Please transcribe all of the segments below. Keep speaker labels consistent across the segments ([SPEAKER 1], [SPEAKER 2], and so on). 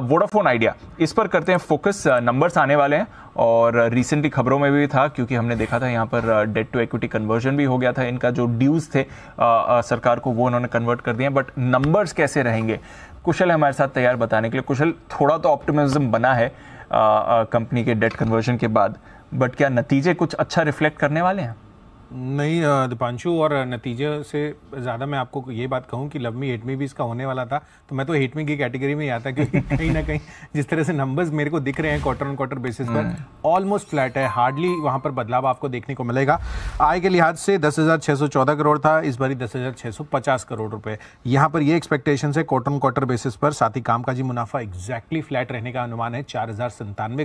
[SPEAKER 1] Vodafone idea इस पर करते हैं फोकस नंबर्स आने वाले हैं और रिसेंटली खबरों में भी था क्योंकि हमने देखा था यहाँ पर डेट टू इक्विटी कन्वर्जन भी हो गया था इनका जो ड्यूज़ थे आ, सरकार को वो उन्होंने कन्वर्ट कर दिया बट नंबर्स कैसे रहेंगे कुशल है हमारे साथ तैयार बताने के लिए कुशल थोड़ा तो ऑप्टिमिज्म बना है कंपनी के डेट कन्वर्जन के बाद बट क्या नतीजे कुछ अच्छा रिफ्लेक्ट करने वाले हैं
[SPEAKER 2] नहीं दीपांशु और नतीजे से ज़्यादा मैं आपको ये बात कहूँ कि लव मी हेट मी भी इसका होने वाला था तो मैं तो हेट मी की कैटेगरी में ही आता क्योंकि कहीं ना कहीं जिस तरह से नंबर्स मेरे को दिख रहे हैं क्वार्टर ऑन क्वार्टर बेसिस पर ऑलमोस्ट हम्म। फ्लैट है हार्डली वहाँ पर बदलाव आपको देखने को मिलेगा आय के लिहाज से दस करोड़ था इस बारी दस करोड़ रुपये यहाँ पर ये एक्सपेक्टेशन है क्वार्टर ऑन क्वार्टर बेसिस पर साथ ही कामकाजी मुनाफा एग्जैक्टली फ्लैट रहने का अनुमान है चार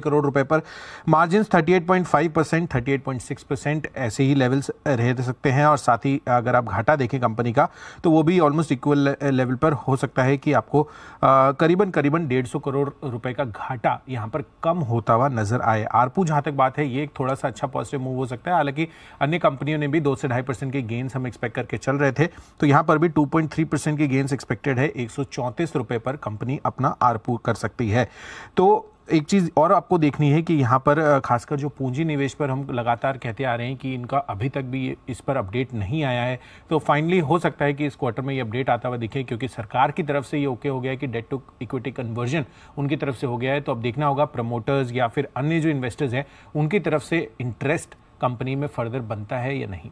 [SPEAKER 2] करोड़ रुपये पर मार्जिन थर्टी एट ऐसे ही लेवल्स रह सकते हैं और साथ ही अगर आप घाटा देखें कंपनी का तो वो भी ऑलमोस्ट इक्वल लेवल पर हो सकता है कि आपको करीबन करीबन डेढ़ करोड़ रुपए का घाटा यहाँ पर कम होता हुआ नजर आए आरपू जहाँ तक बात है ये एक थोड़ा सा अच्छा पॉजिटिव मूव हो सकता है हालांकि अन्य कंपनियों ने भी दो से ढाई परसेंट के गेंस हम एक्सपेक्ट करके चल रहे थे तो यहाँ पर भी टू परसेंट के गेंस एक्सपेक्टेड है एक सौ रुपये पर कंपनी अपना आरपू कर सकती है तो एक चीज़ और आपको देखनी है कि यहाँ पर खासकर जो पूंजी निवेश पर हम लगातार कहते आ रहे हैं कि इनका अभी तक भी इस पर अपडेट नहीं आया है तो फाइनली हो सकता है कि इस क्वार्टर में ये अपडेट आता हुआ दिखे क्योंकि सरकार की तरफ से ये ओके हो गया है कि डेट टू इक्विटी कन्वर्जन उनकी तरफ से हो गया है तो अब देखना होगा प्रमोटर्स या फिर अन्य जो इन्वेस्टर्स हैं उनकी तरफ से इंटरेस्ट कंपनी में फर्दर बनता है या नहीं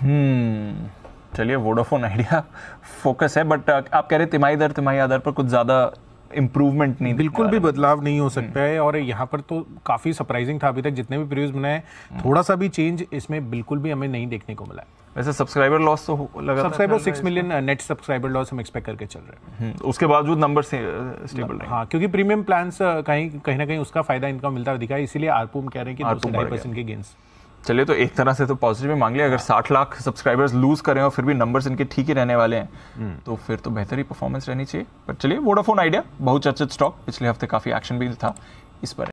[SPEAKER 1] हम्म, चलिए वोडाफोन आइडिया फोकस है बट आप कह रहे तिमाही दर तिमाही आधार पर कुछ ज़्यादा इम्प्रूवमेंट नहीं बिल्कुल भी बदलाव नहीं हो सकता हम्म। है और यहाँ पर तो काफ़ी सरप्राइजिंग था
[SPEAKER 2] अभी तक जितने भी प्रीव्यूज बनाए थोड़ा सा भी चेंज इसमें बिल्कुल भी हमें नहीं देखने को मिला है वैसे सब्सक्राइबर लॉस तो लगा subscriber six million net subscriber loss हम एक्सपेक्ट करके चल रहे हैं हम्म, उसके बावजूद नंबर से स्टेबल रहे हाँ क्योंकि प्रीमियम प्लान्स कहीं कहीं ना कहीं उसका फायदा इनका मिलता दिखा है इसीलिए आरपू हम कह
[SPEAKER 1] रहे हैं कि दो से ढाई परसेंट के गेंस चलिए तो एक तरह से तो पॉजिटिव मांग लिया अगर साठ लाख सब्सक्राइबर्स लूज करें और फिर भी नंबर्स इनके ठीक ही रहने वाले हैं हम्म। तो फिर तो बेहतर ही परफॉर्मेंस रहनी चाहिए पर चलिए वोडाफोन आइडिया बहुत चर्चित स्टॉक पिछले हफ्ते काफ़ी एक्शन भी था इस पर